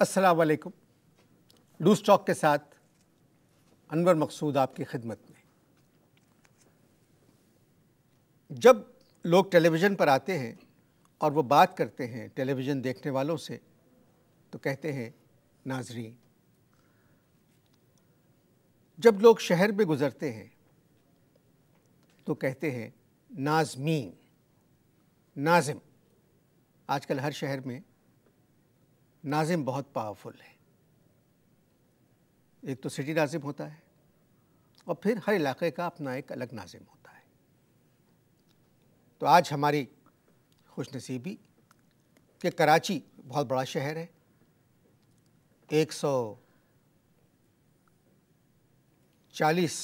असलकुम loose talk के साथ अनवर मकसूद आपकी खिदमत में जब लोग टेलीविज़न पर आते हैं और वो बात करते हैं टेलीविज़न देखने वालों से तो कहते हैं नाजरीन जब लोग शहर में गुज़रते हैं तो कहते हैं नाजमीन नाजिम आजकल हर शहर में नाजिम बहुत पावरफुल है एक तो सिटी नाजिम होता है और फिर हर इलाके का अपना एक अलग नाजिम होता है तो आज हमारी खुश नसीबी कि कराची बहुत बड़ा शहर है एक सौ चालीस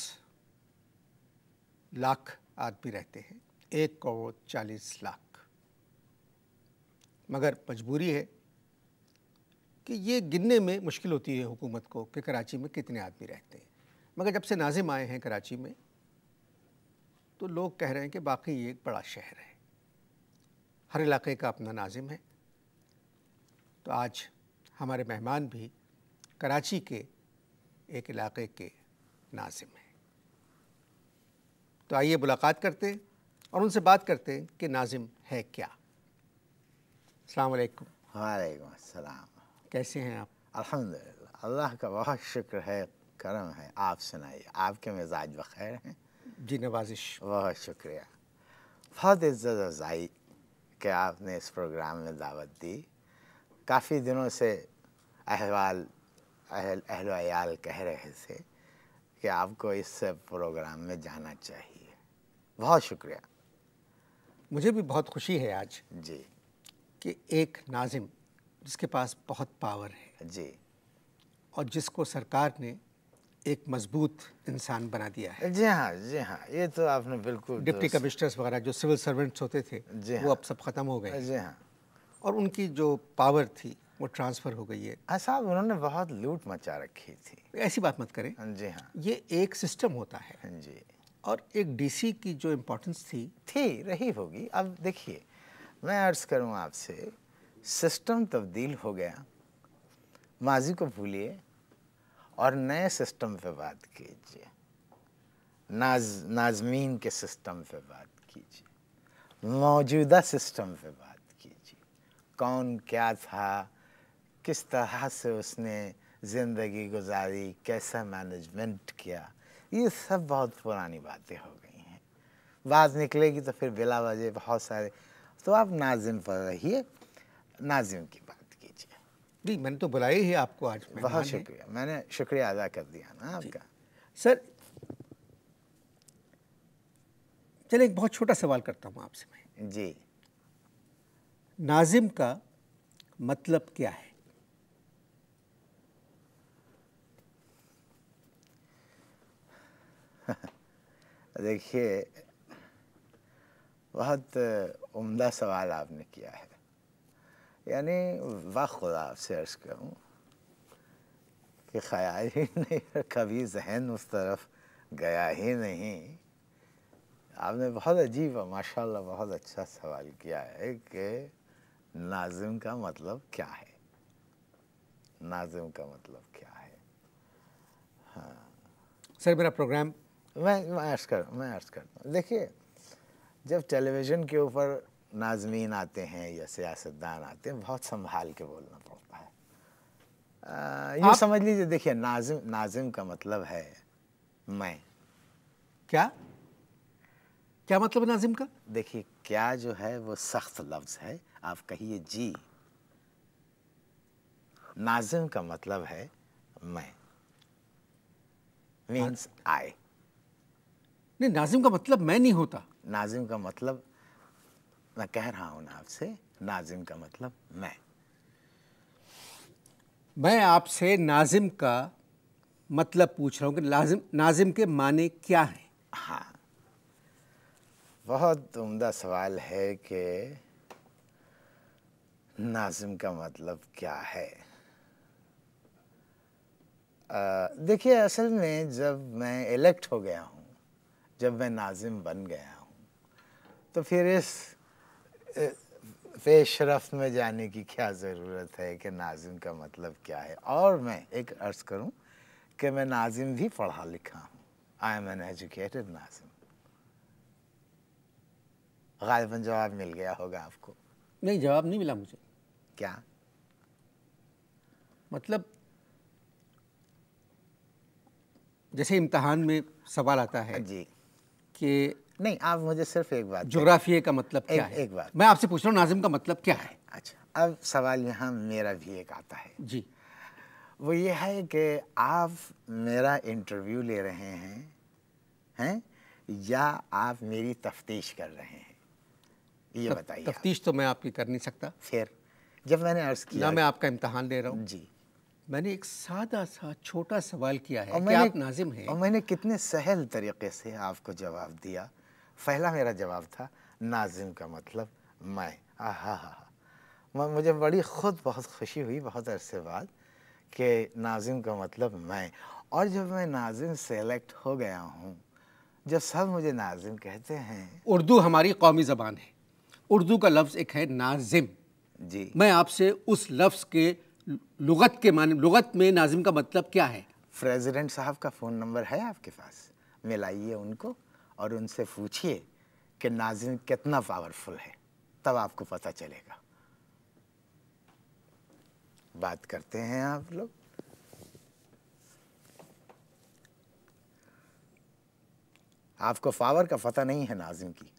लाख आदमी रहते हैं एक करोड़ चालीस लाख मगर मजबूरी है कि ये गिनने में मुश्किल होती है हुकूमत को कि कराची में कितने आदमी रहते हैं मगर जब से नाजिम आए हैं कराची में तो लोग कह रहे हैं कि बाकी ये एक बड़ा शहर है हर इलाके का अपना नाजिम है तो आज हमारे मेहमान भी कराची के एक इलाके के नाजिम हैं तो आइए मुलाकात करते हैं और उनसे बात करते हैं कि नाजिम है क्या अलैक्म वालेकुम अस्सलाम कैसे हैं आप अल्हम्दुलिल्लाह अल्लाह का बहुत शुक्र है करम है आप सुनाइए आपके मिजाज बखैर हैं जी नवाजिश बहुत शुक्रिया बहुत इज्जत अफजाई के आपने इस प्रोग्राम में दावत दी काफ़ी दिनों से अहवाल अहल अहल कह रहे थे कि आपको इस प्रोग्राम में जाना चाहिए बहुत शुक्रिया मुझे भी बहुत खुशी है आज जी कि एक नाजिम जिसके पास बहुत पावर है जी और जिसको सरकार ने एक मजबूत इंसान बना दिया है जी हाँ जी हाँ ये तो आपने बिल्कुल डिप्टी कमिश्नर्स वगैरह जो सिविल सर्वेंट्स होते थे जी वो हाँ। अब सब ख़त्म हो गए जी हाँ और उनकी जो पावर थी वो ट्रांसफ़र हो गई है हाँ साहब उन्होंने बहुत लूट मचा रखी थी ऐसी बात मत करें हाँ, जी हाँ ये एक सिस्टम होता है हाँ जी और एक डीसी की जो इम्पोर्टेंस थी थी रही होगी अब देखिए मैं अर्ज़ करूँ आपसे सिस्टम तब्दील हो गया माजी को भूलिए और नए सिस्टम पे बात कीजिए नाज नाजमीन के सिस्टम पे बात कीजिए मौजूदा सिस्टम पे बात कीजिए कौन क्या था किस तरह से उसने ज़िंदगी गुजारी कैसा मैनेजमेंट किया ये सब बहुत पुरानी बातें हो गई हैं बात निकलेगी तो फिर बिला वजह बहुत सारे तो आप नाजिम पर रहिए नाजिम की बात कीजिए जी मैंने तो बुलाई ही आपको आज बहुत शुक्रिया मैंने शुक्रिया अदा कर दिया ना आपका सर चलिए एक बहुत छोटा सवाल करता हूँ आपसे मैं जी नाजिम का मतलब क्या है देखिए बहुत उम्दा सवाल आपने किया है यानी वाह खुदा आपसे अर्ज करूँ कि ख्याल ही नहीं कभी जहन उस तरफ गया ही नहीं आपने बहुत अजीब और माशाल्लाह बहुत अच्छा सवाल किया है कि नाजिम का मतलब क्या है नाजिम का मतलब क्या है हाँ सर मेरा प्रोग्राम मैं मैं अर्ज कर मैं अर्ज करता हूँ देखिए जब टेलीविज़न के ऊपर नाजमीन आते हैं या सियासतदान आते हैं बहुत संभाल के बोलना पड़ता है ये समझ लीजिए देखिए नाजिम नाजिम का मतलब है मैं क्या क्या मतलब नाजिम का देखिए क्या जो है वो सख्त लफ्ज़ है आप कहिए जी नाजिम का मतलब है मैं मीन्स आई हाँ। नहीं नाजिम का मतलब मैं नहीं होता नाजिम का मतलब मैं कह रहा हूं ना आपसे नाजिम का मतलब मैं मैं आपसे नाजिम का मतलब पूछ रहा हूं कि नाजिम नाजिम के माने क्या हैं हाँ बहुत उम्दा सवाल है कि नाजिम का मतलब क्या है देखिए असल में जब मैं इलेक्ट हो गया हूँ जब मैं नाजिम बन गया हूँ तो फिर इस पेशरफ में जाने की क्या ज़रूरत है कि नाजिम का मतलब क्या है और मैं एक अर्ज़ करूं कि मैं नाजिम भी पढ़ा लिखा हूं आई एम एन एजुकेटेड नाजिम गालिबा जवाब मिल गया होगा आपको नहीं जवाब नहीं मिला मुझे क्या मतलब जैसे इम्तहान में सवाल आता है जी कि नहीं आप मुझे सिर्फ एक बात जोग्राफिए का मतलब क्या एक, है एक बात मैं आपसे पूछ रहा हूँ नाजिम का मतलब क्या है अच्छा अब सवाल यहाँ मेरा भी एक आता है जी वो ये है कि आप मेरा इंटरव्यू ले रहे हैं हैं या आप मेरी तफ्तीश कर रहे हैं ये बताइए तफ्तीश तो मैं आपकी कर नहीं सकता फिर जब मैंने अर्ज किया मैं आपका इम्तहान ले रहा हूँ जी मैंने एक सादा सा छोटा सवाल किया है कि आप नाजिम हैं और मैंने कितने सहल तरीके से आपको जवाब दिया पहला मेरा जवाब था नाजिम का मतलब मैं आहा मुझे बड़ी ख़ुद बहुत खुशी हुई बहुत अरसे बाद कि नाजिम का मतलब मैं और जब मैं नाजिम सेलेक्ट हो गया हूँ जब सब मुझे नाजिम कहते हैं उर्दू हमारी कौमी ज़बान है उर्दू का लफ्ज़ एक है नाजिम जी मैं आपसे उस लफ्ज़ के लगत के मान लगत में नाजिम का मतलब क्या है प्रेसिडेंट साहब का फ़ोन नंबर है आपके पास मिलाइए उनको और उनसे पूछिए कि नाजिन कितना पावरफुल है तब आपको पता चलेगा बात करते हैं आप लोग आपको पावर का पता नहीं है नाजिम की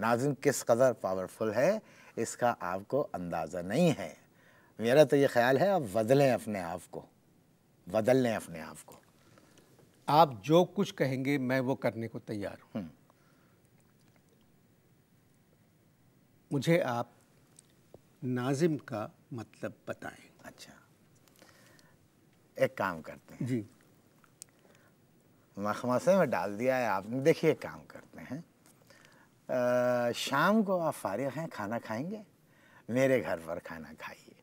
नाजिम किस कदर पावरफुल है इसका आपको अंदाज़ा नहीं है मेरा तो ये ख्याल है आप बदलें अपने आप को बदल लें अपने आप को आप जो कुछ कहेंगे मैं वो करने को तैयार हूँ मुझे आप नाजिम का मतलब बताएं अच्छा एक काम करते हैं जी मखमसे में डाल दिया है आपने देखिए काम करते हैं आ, शाम को आप फारिग हैं खाना खाएंगे मेरे घर पर खाना खाइए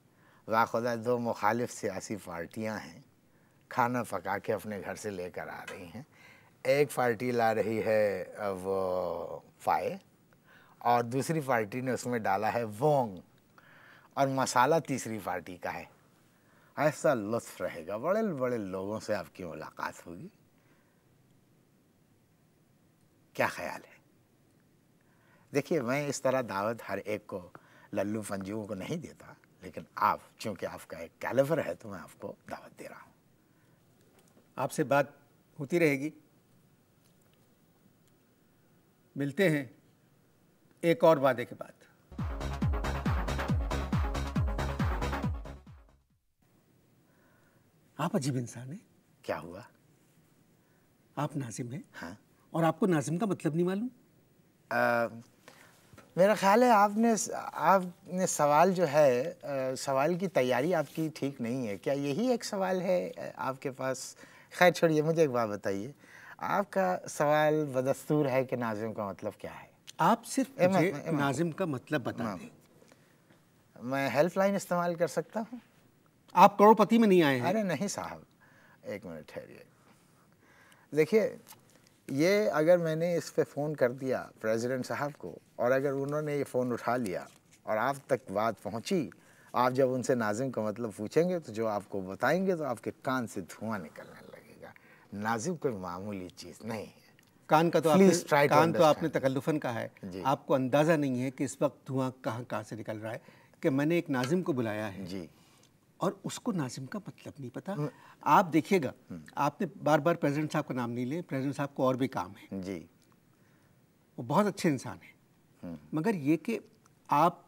वाखुदा दो मुखालिफ सियासी पार्टियां हैं खाना पका के अपने घर से लेकर आ रही हैं एक पार्टी ला रही है वो फाए और दूसरी पार्टी ने उसमें डाला है वोंग और मसाला तीसरी पार्टी का है ऐसा लुत्फ रहेगा बड़े बड़े लोगों से आपकी मुलाकात होगी क्या ख्याल है देखिए मैं इस तरह दावत हर एक को लल्लू पंजुओं को नहीं देता लेकिन आप चूँकि आपका एक कैलेवर है तो मैं आपको दावत दे रहा हूँ आपसे बात होती रहेगी मिलते हैं एक और वादे के बाद आप अजीब इंसान हैं क्या हुआ आप नाजिम हैं हाँ और आपको नाजिम का मतलब नहीं मालूम मेरा ख्याल है आपने आपने सवाल जो है आ, सवाल की तैयारी आपकी ठीक नहीं है क्या यही एक सवाल है आपके पास खैर छोड़िए मुझे एक बात बताइए आपका सवाल बदस्तूर है कि नाजिम का मतलब क्या है आप सिर्फ मुझे नाजिम का मतलब बता दें मैं हेल्पलाइन इस्तेमाल कर सकता हूँ आप करोड़पति में नहीं आए हैं अरे नहीं साहब एक मिनट ठहरिए देखिए ये अगर मैंने इस पे फ़ोन कर दिया प्रेसिडेंट साहब को और अगर उन्होंने ये फ़ोन उठा लिया और आप तक बात पहुंची आप जब उनसे नाजिम का मतलब पूछेंगे तो जो आपको बताएंगे तो आपके कान से धुआं निकलने नाजिम कोई मामूली चीज़ नहीं है कान का तो आपने कान तो आपने तकल्लुफन कहा है आपको अंदाज़ा नहीं है कि इस वक्त धुआं कहां कहां से निकल रहा है कि मैंने एक नाजिम को बुलाया है जी और उसको नाजिम का मतलब नहीं पता हम्म। आप देखिएगा हम्म। आपने बार बार प्रेसिडेंट साहब का नाम नहीं लिया प्रेसिडेंट साहब को और भी काम है जी वो बहुत अच्छे इंसान है हम्म। मगर ये कि आप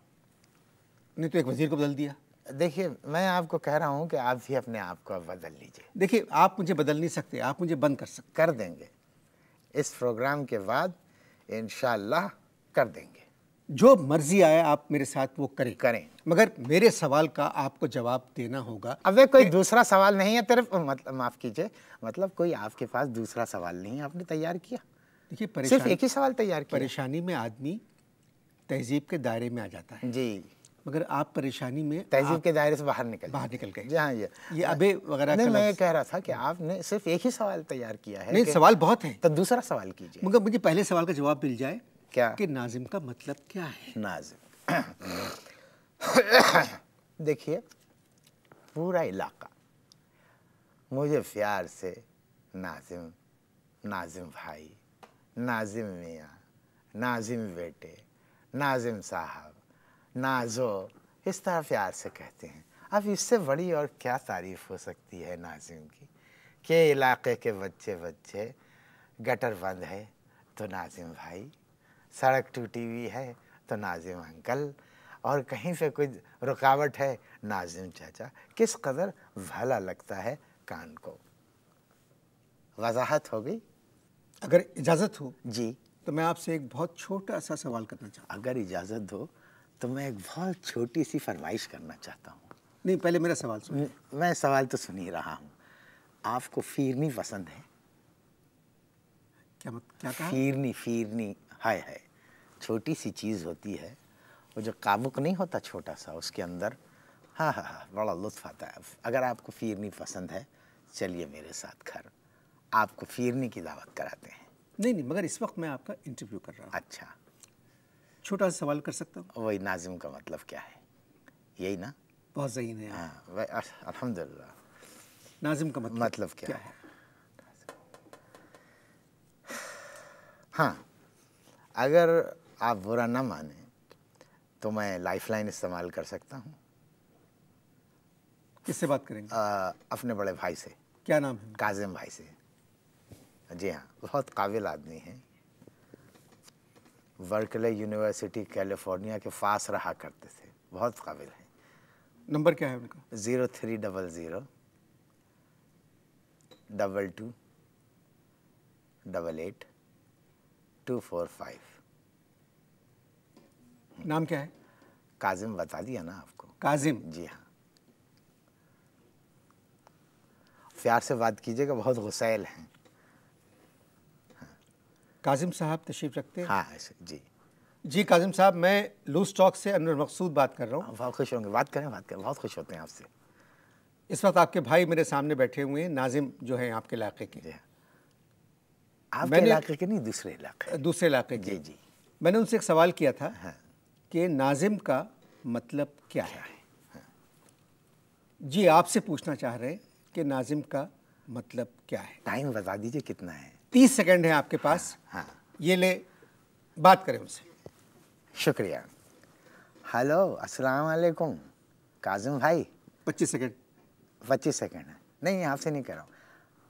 ने तो एक वजीर को बदल दिया देखिए मैं आपको कह रहा हूँ कि आप भी अपने आप को बदल लीजिए देखिए आप मुझे बदल नहीं सकते आप मुझे बंद कर सकते कर देंगे इस प्रोग्राम के बाद इन कर देंगे जो मर्जी आए आप मेरे साथ वो करें करें मगर मेरे सवाल का आपको जवाब देना होगा अब वे कोई दूसरा सवाल नहीं है तेरे मतलब माफ़ कीजिए मतलब कोई आपके पास दूसरा सवाल नहीं है आपने तैयार किया देखिए सिर्फ एक ही सवाल तैयार किया परेशानी में आदमी तहजीब के दायरे में आ जाता है जी मगर आप परेशानी में तहजीब के दायरे से बाहर निकल बाहर निकल गए जी हाँ ये ये अबे वगैरह नहीं मैं ये कह रहा था कि आपने सिर्फ एक ही सवाल तैयार किया है नहीं सवाल बहुत है तो दूसरा सवाल कीजिए मगर मुझे पहले सवाल का जवाब मिल जाए क्या कि नाजिम का मतलब क्या है नाजिम देखिए पूरा इलाका मुझे प्यार से नाजिम नाजिम भाई नाजिम मियाँ नाजिम बेटे नाजिम साहब नाजो इस तरह प्यार से कहते हैं अब इससे बड़ी और क्या तारीफ हो सकती है नाजिम की के इलाके के बच्चे बच्चे गटर बंद है तो नाजिम भाई सड़क टूटी हुई है तो नाजिम अंकल और कहीं पे कुछ रुकावट है नाजिम चाचा किस कदर भला लगता है कान को वजाहत हो गई अगर इजाज़त हो जी तो मैं आपसे एक बहुत छोटा सा सवाल करना चाहूँ अगर इजाज़त दो तो मैं एक बहुत छोटी सी फरमाइश करना चाहता हूँ नहीं पहले मेरा सवाल सुन मैं सवाल तो सुन ही रहा हूँ आपको फिरनी पसंद है क्या मत, क्या कहा? फीरनी फिरनी हाय हाय छोटी सी चीज़ होती है वो जो काबुक नहीं होता छोटा सा उसके अंदर हाँ हाँ हाँ बड़ा लुत्फ आता है अगर आपको फिरनी पसंद है चलिए मेरे साथ घर आपको फिरनी की दावत कराते हैं नहीं नहीं मगर इस वक्त मैं आपका इंटरव्यू कर रहा हूँ अच्छा छोटा सा सवाल कर सकता हूँ वही नाजिम का मतलब क्या है यही ना बहुत सही है हाँ अलहमदिल्ला नाजिम का मतलब, मतलब क्या, क्या है, है? हाँ अगर आप बुरा ना माने तो मैं लाइफलाइन इस्तेमाल कर सकता हूँ किससे बात करेंगे आ, अपने बड़े भाई से क्या नाम है काजिम भाई से जी हाँ बहुत काबिल आदमी हैं वर्कले यूनिवर्सिटी कैलिफोर्निया के फास रहा करते थे बहुत काबिल हैं नंबर क्या है उनका zero three double zero double two double eight two four five नाम क्या है काजिम बता दिया ना आपको काजिम जी हाँ प्यार से बात कीजिएगा बहुत गुसैल हैं काजिम साहब तशरीफ रखते हैं हाँ जी जी काजिम साहब मैं लूज टॉक से अनवर मकसूद बात कर रहा हूँ बहुत खुश होंगे बात करें बात करें बहुत खुश होते हैं आपसे इस वक्त आपके भाई मेरे सामने बैठे हुए हैं नाजिम जो हैं आपके इलाके के जी हाँ। आपके इलाके के नहीं दूसरे इलाके दूसरे इलाके जी जी मैंने उनसे एक सवाल किया था हाँ। कि नाजिम का मतलब क्या, है हाँ। जी आपसे पूछना चाह रहे हैं कि नाजिम का मतलब क्या है टाइम बता दीजिए कितना है तीस सेकेंड है आपके पास हाँ, हाँ ये ले बात करें उनसे शुक्रिया हेलो अस्सलाम वालेकुम काजम भाई पच्चीस सेकेंड पच्चीस सेकेंड है नहीं आपसे नहीं कर रहा हूँ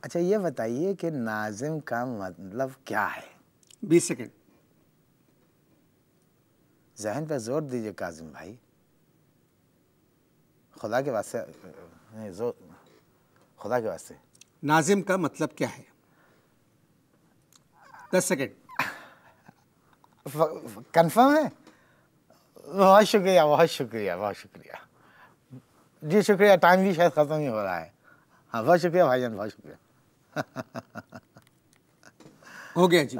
अच्छा ये बताइए कि नाजिम का मतलब क्या है बीस सेकेंड जहन पर जोर दीजिए काजिम भाई खुदा के वास्ते जोर खुदा के वास्ते नाजिम का मतलब क्या है दस सेकेंड कन्फर्म है बहुत शुक्रिया बहुत शुक्रिया बहुत शुक्रिया जी शुक्रिया टाइम भी शायद ख़त्म ही हो रहा है हाँ बहुत शुक्रिया भाईजान बहुत शुक्रिया हो गया जी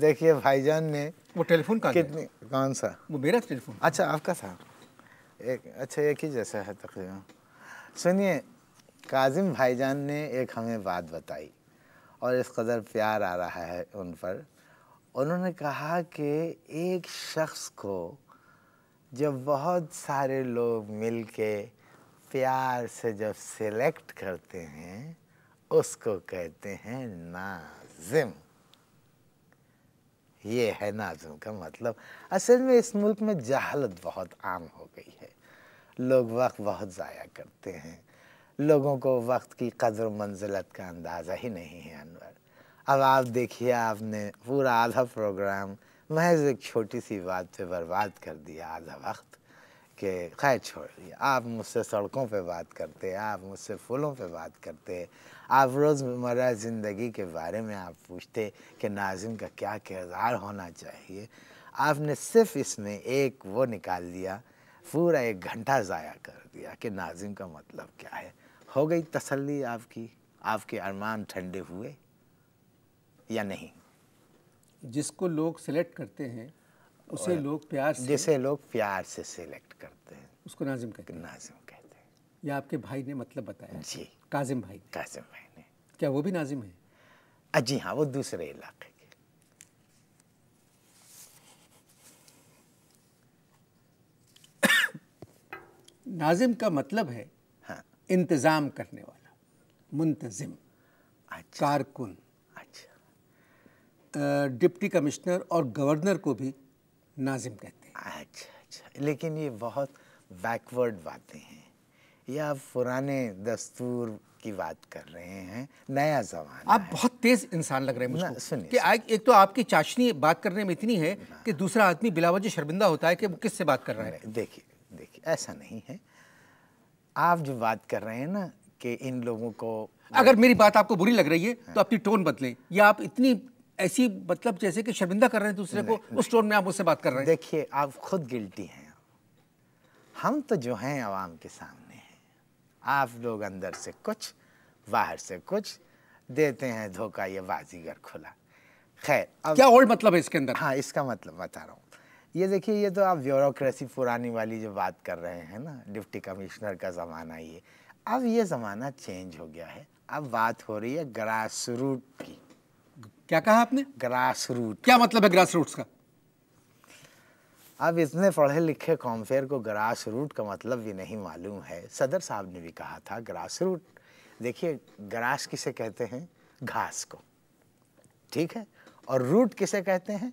देखिए भाईजान ने वो टेलीफोन का कितनी कौन सा वो मेरा टेलीफोन अच्छा आपका था एक अच्छा एक ही जैसा है तकरीबन सुनिए काजिम भाईजान ने एक हमें बात बताई और इस कदर प्यार आ रहा है उन पर उन्होंने कहा कि एक शख्स को जब बहुत सारे लोग मिल के प्यार से जब सिलेक्ट करते हैं उसको कहते हैं नाजिम ये है नाजुम का मतलब असल में इस मुल्क में जहालत बहुत आम हो गई है लोग वक्त बहुत ज़ाया करते हैं लोगों को वक्त की कदर मंजिलत का अंदाज़ा ही नहीं है अनवर अब आप देखिए आपने पूरा आधा प्रोग्राम महज एक छोटी सी बात पे बर्बाद कर दिया आधा वक्त के खैर छोड़ दिया आप मुझसे सड़कों पे बात करते आप मुझसे फूलों पे बात करते आप रोज़मर्रा ज़िंदगी के बारे में आप पूछते कि नाजिम का क्या किरदार होना चाहिए आपने सिर्फ इसमें एक वो निकाल दिया पूरा एक घंटा ज़ाया कर दिया कि नाजिम का मतलब क्या है हो गई तसल्ली आपकी आपके अरमान ठंडे हुए या नहीं जिसको लोग सिलेक्ट करते हैं उसे लोग प्यार से जिसे लोग प्यार से सिलेक्ट करते हैं उसको नाजिम कहते हैं नाजिम कहते हैं ये आपके भाई ने मतलब बताया जी काजिम भाई काजिम भाई ने क्या वो भी नाजिम है जी हाँ वो दूसरे इलाके के नाजिम का मतलब है इंतज़ाम करने वाला मुंतजिम अच्छा कारकुन अच्छा डिप्टी कमिश्नर और गवर्नर को भी नाजिम कहते हैं अच्छा अच्छा लेकिन ये बहुत बैकवर्ड बातें हैं या आप पुराने दस्तूर की बात कर रहे हैं नया जवान आप बहुत तेज इंसान लग रहे हैं मुझको सुनिए कि सुने। एक तो आपकी चाशनी बात करने में इतनी है कि दूसरा आदमी बिलावजी शर्मिंदा होता है कि वो किससे बात कर रहा है देखिए देखिए ऐसा नहीं है आप जो बात कर रहे हैं ना कि इन लोगों को अगर मेरी बात आपको बुरी लग रही है तो अपनी टोन बदलें या आप इतनी ऐसी मतलब जैसे कि शर्मिंदा कर रहे हैं दूसरे को उस टोन में आप मुझसे बात कर रहे हैं देखिए आप खुद गिल्टी हैं हम तो जो हैं आवाम के सामने हैं आप लोग अंदर से कुछ बाहर से कुछ देते हैं धोखा ये बाजीगर खुला खैर क्या ओल्ड मतलब है इसके अंदर हाँ इसका मतलब बता रहा हूँ ये देखिए ये तो आप ब्यूरोसी पुरानी वाली जो बात कर रहे हैं ना डिप्टी कमिश्नर का ज़माना ये अब ये ज़माना चेंज हो गया है अब बात हो रही है ग्रास रूट की क्या कहा आपने ग्रास रूट क्या मतलब है ग्रास रूट का अब इतने पढ़े लिखे कॉम्फेयर को ग्रास रूट का मतलब भी नहीं मालूम है सदर साहब ने भी कहा था ग्रास रूट देखिए ग्रास किसे कहते हैं घास को ठीक है और रूट किसे कहते हैं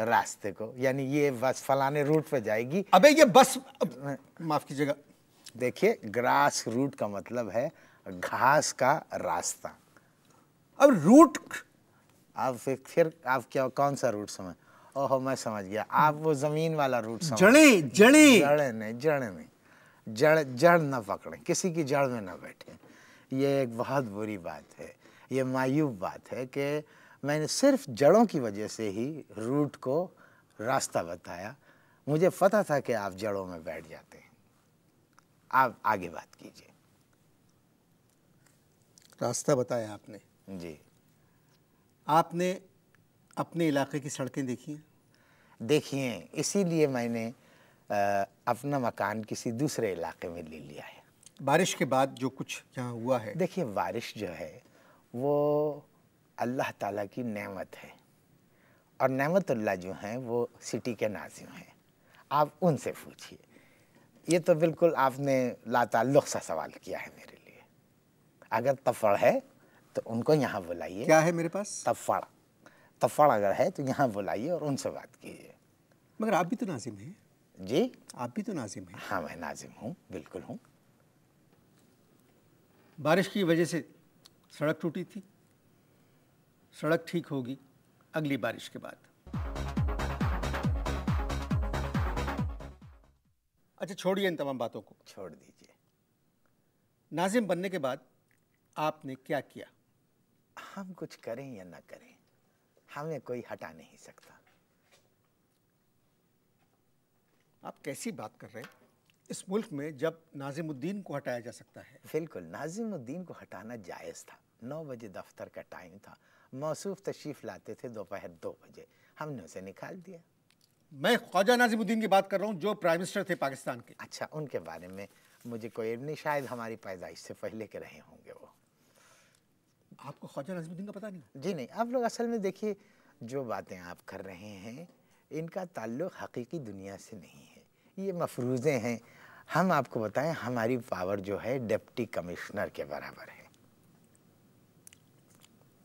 रास्ते को यानी ये बस फलाने रूट पे जाएगी अबे ये बस अब, माफ कीजिएगा देखिए ग्रास रूट का मतलब है घास का रास्ता अब रूट आप फिर फिर आप क्या कौन सा रूट समझ ओहो मैं समझ गया आप वो जमीन वाला रूट समझ जड़े जड़े जड़े नहीं जड़े नहीं जड़ जड़ ना पकड़े किसी की जड़ में ना बैठे ये एक बहुत बुरी बात है ये मायूब बात है कि मैंने सिर्फ जड़ों की वजह से ही रूट को रास्ता बताया मुझे पता था कि आप जड़ों में बैठ जाते हैं आप आगे बात कीजिए रास्ता बताया आपने जी आपने अपने इलाके की सड़कें देखी हैं देखिए इसीलिए मैंने आ, अपना मकान किसी दूसरे इलाके में ले लिया है बारिश के बाद जो कुछ यहाँ हुआ है देखिए बारिश जो है वो अल्लाह ताला की नेमत है और नेमतुल्ला जो हैं वो सिटी के नाजिम हैं आप उनसे पूछिए ये तो बिल्कुल आपने लाताल्लुक़ सा सवाल किया है मेरे लिए अगर तफड़ है तो उनको यहाँ बुलाइए क्या है मेरे पास तफड़ तफड़ अगर है तो यहाँ बुलाइए और उनसे बात कीजिए मगर आप भी तो नाजिम हैं जी आप भी तो नाजिम हैं हाँ मैं नाजिम हूँ बिल्कुल हूँ बारिश की वजह से सड़क टूटी थी सड़क ठीक होगी अगली बारिश के बाद अच्छा छोड़िए इन तमाम बातों को छोड़ दीजिए नाजिम बनने के बाद आपने क्या किया हम कुछ करें या ना करें हमें कोई हटा नहीं सकता आप कैसी बात कर रहे हैं इस मुल्क में जब नाजिमुद्दीन को हटाया जा सकता है बिल्कुल नाजिमुद्दीन को हटाना जायज़ था नौ बजे दफ्तर का टाइम था मौसूफ तशीफ लाते थे दोपहर दो, दो बजे हमने उसे निकाल दिया मैं ख्वाजा नाजिमुद्दीन की बात कर रहा हूँ जो प्राइम मिनिस्टर थे पाकिस्तान के अच्छा उनके बारे में मुझे कोई नहीं शायद हमारी पैदाइश से पहले के रहे होंगे वो आपको ख्वाजा नाजिमुद्दीन का पता नहीं जी नहीं आप लोग असल में देखिए जो बातें आप कर रहे हैं इनका ताल्लुक हकीकी दुनिया से नहीं है ये मफरूज़े हैं हम आपको बताएं हमारी पावर जो है डिप्टी कमिश्नर के बराबर है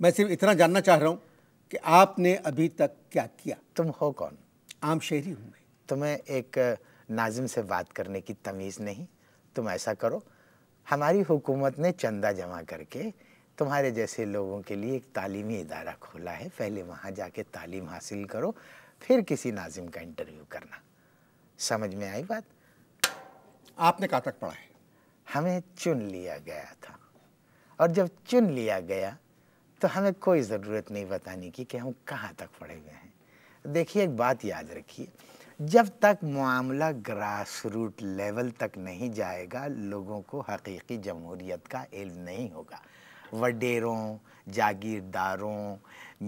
मैं सिर्फ इतना जानना चाह रहा हूँ कि आपने अभी तक क्या किया तुम हो कौन आम शहरी हूँ मैं तुम्हें एक नाजिम से बात करने की तमीज़ नहीं तुम ऐसा करो हमारी हुकूमत ने चंदा जमा करके तुम्हारे जैसे लोगों के लिए एक तालीमी इदारा खोला है पहले वहाँ जाके तालीम हासिल करो फिर किसी नाजिम का इंटरव्यू करना समझ में आई बात आपने कहाँ तक पढ़ा है हमें चुन लिया गया था और जब चुन लिया गया तो हमें कोई ज़रूरत नहीं बताने की कि हम कहाँ तक पढ़े गए हैं देखिए एक बात याद रखिए जब तक मामला ग्रास रूट लेवल तक नहीं जाएगा लोगों को हकीकी जमहूरीत का इल्म नहीं होगा वडेरों जागीरदारों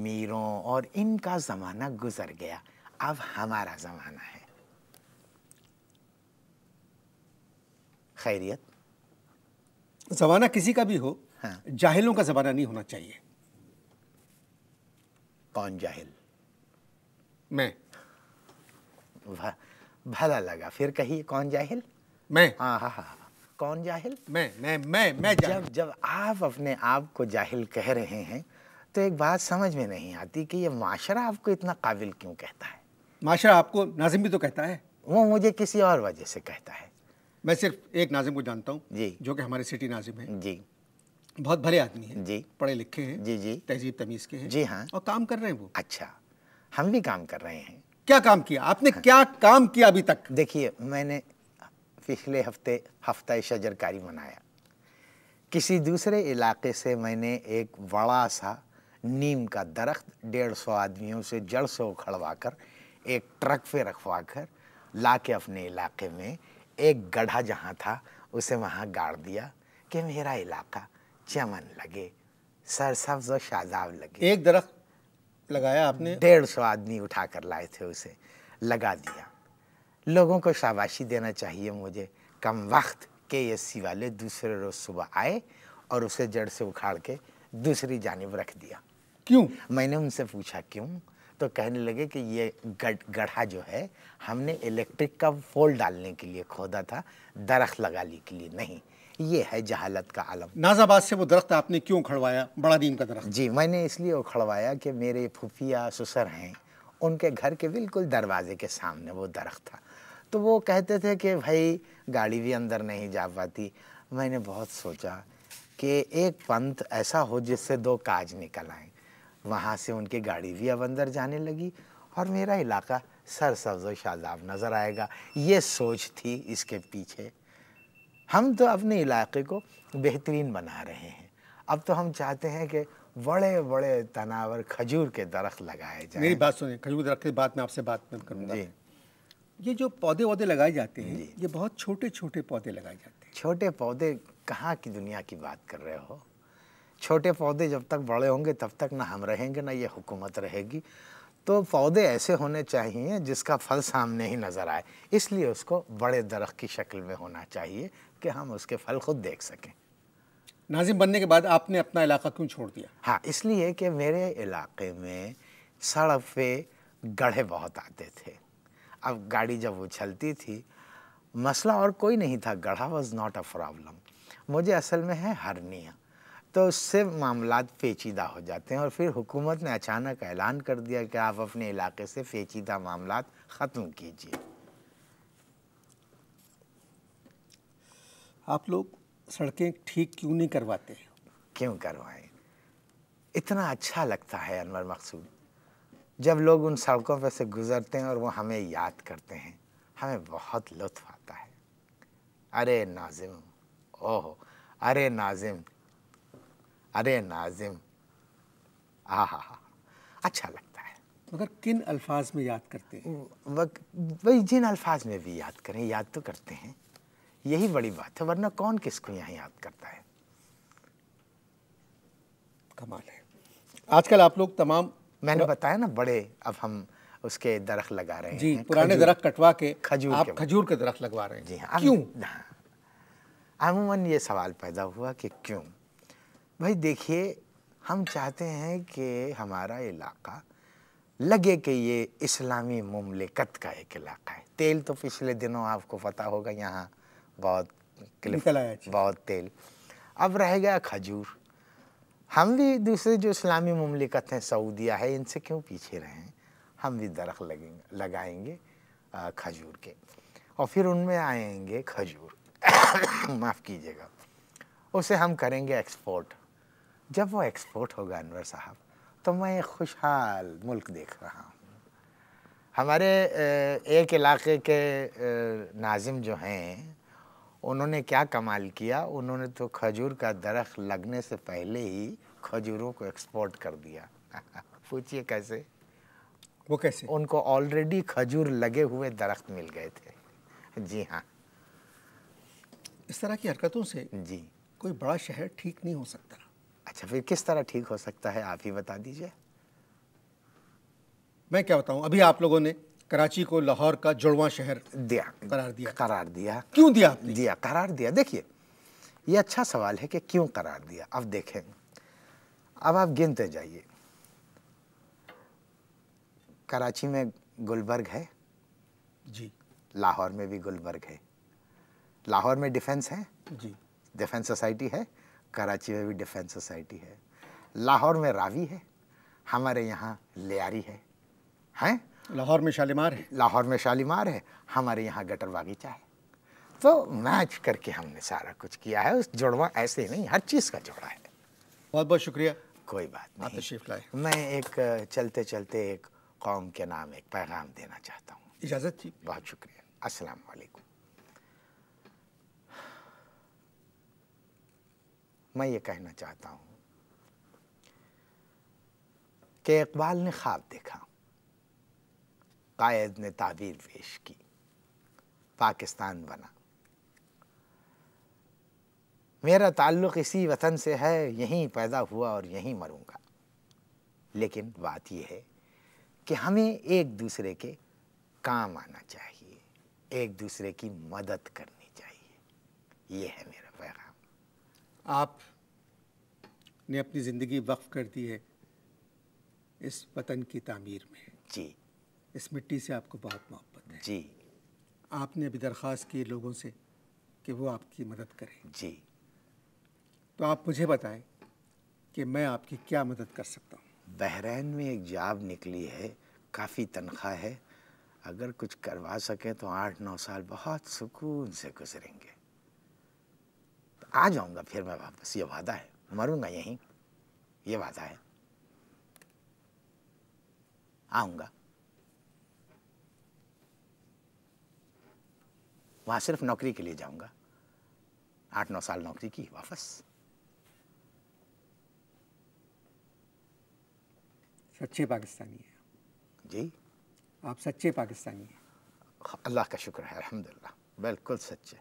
मीरों और इनका ज़माना गुजर गया अब हमारा ज़माना है खैरियत ज़माना किसी का भी हो हाँ। जाहिलों का ज़माना नहीं होना चाहिए कौन जाहिल मैं भला लगा फिर कही कौन जाहिल मैं हाँ हाँ हाँ, हाँ। कौन जाहिल मैं मैं मैं मैं जब जब आप अपने आप को जाहिल कह रहे हैं तो एक बात समझ में नहीं आती कि ये माशरा आपको इतना काबिल क्यों कहता है माशरा आपको नाजिम भी तो कहता है वो मुझे किसी और वजह से कहता है मैं सिर्फ एक नाजिम को जानता हूँ जी जो कि हमारे सिटी नाजिम है जी बहुत भले आदमी हैं जी पढ़े लिखे हैं जी जी तहजीब तमीज के हैं जी हाँ और काम कर रहे हैं वो अच्छा हम भी काम कर रहे हैं क्या काम किया आपने हाँ। क्या काम किया अभी तक देखिए मैंने पिछले हफ्ते हफ्ता शजरकारी मनाया किसी दूसरे इलाके से मैंने एक बड़ा सा नीम का दरख्त डेढ़ सौ आदमियों से जड़ से उखड़वा कर एक ट्रक पे रखवा कर ला के अपने इलाके में एक गढ़ा जहाँ था उसे वहाँ गाड़ दिया कि मेरा इलाका चमन लगे सरसब्ज और शादाब लगे एक दरख्त लगाया आपने डेढ़ सौ आदमी उठा कर लाए थे उसे लगा दिया लोगों को शाबाशी देना चाहिए मुझे कम वक्त के ये सी वाले दूसरे रोज़ सुबह आए और उसे जड़ से उखाड़ के दूसरी जानब रख दिया क्यों मैंने उनसे पूछा क्यों तो कहने लगे कि ये गढ़ गढ़ा जो है हमने इलेक्ट्रिक का फोल डालने के लिए खोदा था दरख्त लगाने के लिए नहीं ये है जहालत का आलम नाजाबाद से वो दरख्त आपने क्यों खड़वाया बड़ा दीन का दरख्त जी मैंने इसलिए वो खड़वाया कि मेरे फुफिया ससुर हैं उनके घर के बिल्कुल दरवाजे के सामने वो दरख्त था तो वो कहते थे कि भाई गाड़ी भी अंदर नहीं जा पाती मैंने बहुत सोचा कि एक पंथ ऐसा हो जिससे दो काज निकल आए वहाँ से उनकी गाड़ी भी अब अंदर जाने लगी और मेरा इलाका सरसब्ज शादाब नज़र आएगा ये सोच थी इसके पीछे हम तो अपने इलाके को बेहतरीन बना रहे हैं अब तो हम चाहते हैं कि बड़े बड़े तनावर खजूर के दरख्त लगाए जाए मेरी बात सुनिए खजूर दरख्त की बात मैं आपसे बात करूँगा जी ये जो पौधे वौधे लगाए जाते हैं ये बहुत छोटे छोटे पौधे लगाए जाते हैं छोटे पौधे कहाँ की दुनिया की बात कर रहे हो छोटे पौधे जब तक बड़े होंगे तब तक ना हम रहेंगे ना ये हुकूमत रहेगी तो पौधे ऐसे होने चाहिए जिसका फल सामने ही नज़र आए इसलिए उसको बड़े दरख्त की शक्ल में होना चाहिए कि हम उसके फल खुद देख सकें नाजिम बनने के बाद आपने अपना इलाका क्यों छोड़ दिया हाँ इसलिए कि मेरे इलाके में सड़क पे गढ़े बहुत आते थे अब गाड़ी जब उछलती थी मसला और कोई नहीं था गढ़ा वॉज नॉट अ प्रॉब्लम मुझे असल में है हरनिया तो उससे मामला पेचीदा हो जाते हैं और फिर हुकूमत ने अचानक ऐलान कर दिया कि आप अपने इलाके से पेचीदा मामला ख़त्म कीजिए आप लोग सड़कें ठीक क्यों नहीं करवाते क्यों करवाएं इतना अच्छा लगता है अनवर मकसूद जब लोग उन सड़कों पर से गुज़रते हैं और वो हमें याद करते हैं हमें बहुत लुत्फ आता है अरे नाजिम ओह अरे नाजिम अरे नाजिम हा हाँ हा अच्छा लगता है मगर किन अल्फाज में याद करते हैं वही जिन अल्फाज में भी याद करें याद तो करते हैं यही बड़ी बात है वरना कौन किसको यहाँ याद करता है कमाल है आजकल आप लोग तमाम मैंने बताया ना बड़े अब हम उसके दरख लगा रहे जी, हैं पुराने दरख कटवा के खजूर आप खजूर के दरख लगवा रहे हैं जी हाँ क्यों हाँ। अमूमन ये सवाल पैदा हुआ कि क्यों भाई देखिए हम चाहते हैं कि हमारा इलाका लगे कि ये इस्लामी ममलिकत का एक इलाका है तेल तो पिछले दिनों आपको पता होगा यहाँ बहुत बहुत तेल अब रह गया खजूर हम भी दूसरे जो इस्लामी ममलिकत हैं सऊदिया है इनसे क्यों पीछे रहें हम भी दरख लगेंगे लगाएंगे खजूर के और फिर उनमें आएंगे खजूर माफ़ कीजिएगा उसे हम करेंगे एक्सपोर्ट जब वो एक्सपोर्ट होगा अनवर साहब तो मैं खुशहाल मुल्क देख रहा हूँ हमारे एक इलाके के नाजिम जो हैं उन्होंने क्या कमाल किया उन्होंने तो खजूर का दरख्त लगने से पहले ही खजूरों को एक्सपोर्ट कर दिया पूछिए कैसे वो कैसे उनको ऑलरेडी खजूर लगे हुए दरख्त मिल गए थे जी हाँ इस तरह की हरकतों से जी कोई बड़ा शहर ठीक नहीं हो सकता अच्छा फिर किस तरह ठीक हो सकता है आप ही बता दीजिए मैं क्या बताऊं अभी आप लोगों ने कराची को लाहौर का जुड़वा शहर दिया करार दिया करार दिया क्यों दिया आपने? दिया करार दिया देखिए ये अच्छा सवाल है कि क्यों करार दिया अब देखें अब आप गिनते जाइए कराची में गुलबर्ग है जी लाहौर में भी गुलबर्ग है लाहौर में डिफेंस है जी डिफेंस सोसाइटी है कराची में भी डिफेंस सोसाइटी है लाहौर में रावी है हमारे यहाँ लियारी है हैं लाहौर में शालीमार है लाहौर में शालीमार है हमारे यहाँ गटर बागीचा है तो मैच करके हमने सारा कुछ किया है उस जुड़वा ऐसे ही नहीं हर चीज़ का जोड़ा है बहुत बहुत शुक्रिया कोई बात नहीं मैं एक चलते चलते एक कौम के नाम एक पैगाम देना चाहता हूँ इजाज़त थी बहुत शुक्रिया असलकुम मैं ये कहना चाहता हूं कि इकबाल ने ख्वाब देखा कायद ने ताबीर पेश की पाकिस्तान बना मेरा ताल्लुक़ इसी वतन से है यहीं पैदा हुआ और यहीं मरूंगा लेकिन बात यह है कि हमें एक दूसरे के काम आना चाहिए एक दूसरे की मदद करनी चाहिए यह है मेरा आप ने अपनी ज़िंदगी वक्फ कर दी है इस वतन की तामीर में जी इस मिट्टी से आपको बहुत मोहब्बत है जी आपने अभी दरख्वास्त की लोगों से कि वो आपकी मदद करें जी तो आप मुझे बताएं कि मैं आपकी क्या मदद कर सकता हूँ बहरीन में एक जॉब निकली है काफ़ी तनख्वाह है अगर कुछ करवा सकें तो आठ नौ साल बहुत सुकून से गुजरेंगे आ जाऊंगा फिर मैं वापस ये वादा है मरूंगा यहीं ये वादा है आऊंगा वहाँ सिर्फ नौकरी के लिए जाऊंगा आठ नौ साल नौकरी की वापस सच्चे पाकिस्तानी हैं जी आप सच्चे पाकिस्तानी हैं अल्लाह का शुक्र है अलहमदिल्ला बिल्कुल सच्चे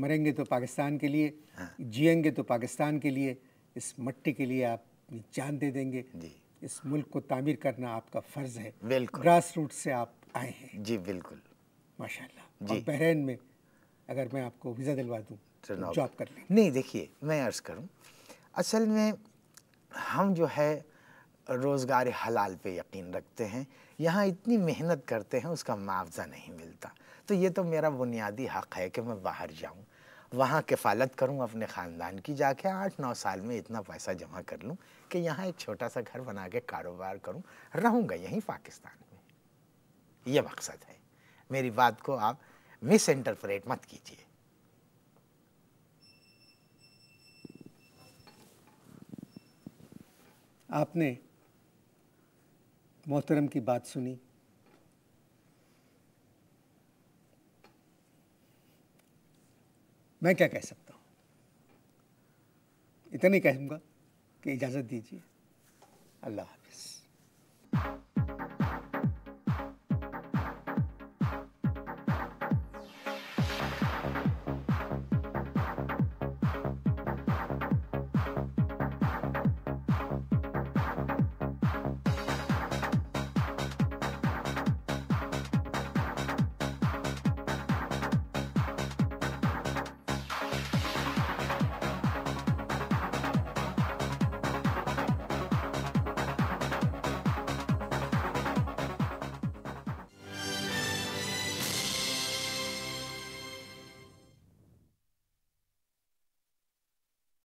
मरेंगे तो पाकिस्तान के लिए हाँ। जिएंगे तो पाकिस्तान के लिए इस मट्टी के लिए आप जान दे देंगे इस मुल्क को तामीर करना आपका फ़र्ज़ है ग्रास रूट से आप आए हैं जी बिल्कुल माशाल्लाह जी बहरेन में अगर मैं आपको वीज़ा दिलवा दूँ तो जॉब कर लें नहीं देखिए मैं अर्ज़ करूँ असल में हम जो है रोज़गार हलाल पे यकीन रखते हैं यहाँ इतनी मेहनत करते हैं उसका मुआवजा नहीं मिलता तो ये तो मेरा बुनियादी हक़ है कि मैं बाहर जाऊँ वहाँ किफ़ालत करूँ अपने ख़ानदान की जाके आठ नौ साल में इतना पैसा जमा कर लूँ कि यहाँ एक छोटा सा घर बना के कारोबार करूँ रहूँगा यहीं पाकिस्तान में ये मकसद है मेरी बात को आप मिस इंटरप्रेट मत कीजिए आपने मोहतरम की बात सुनी मैं क्या कह सकता हूँ इतना ही कहूँगा कि इजाज़त दीजिए अल्लाह हाफिज़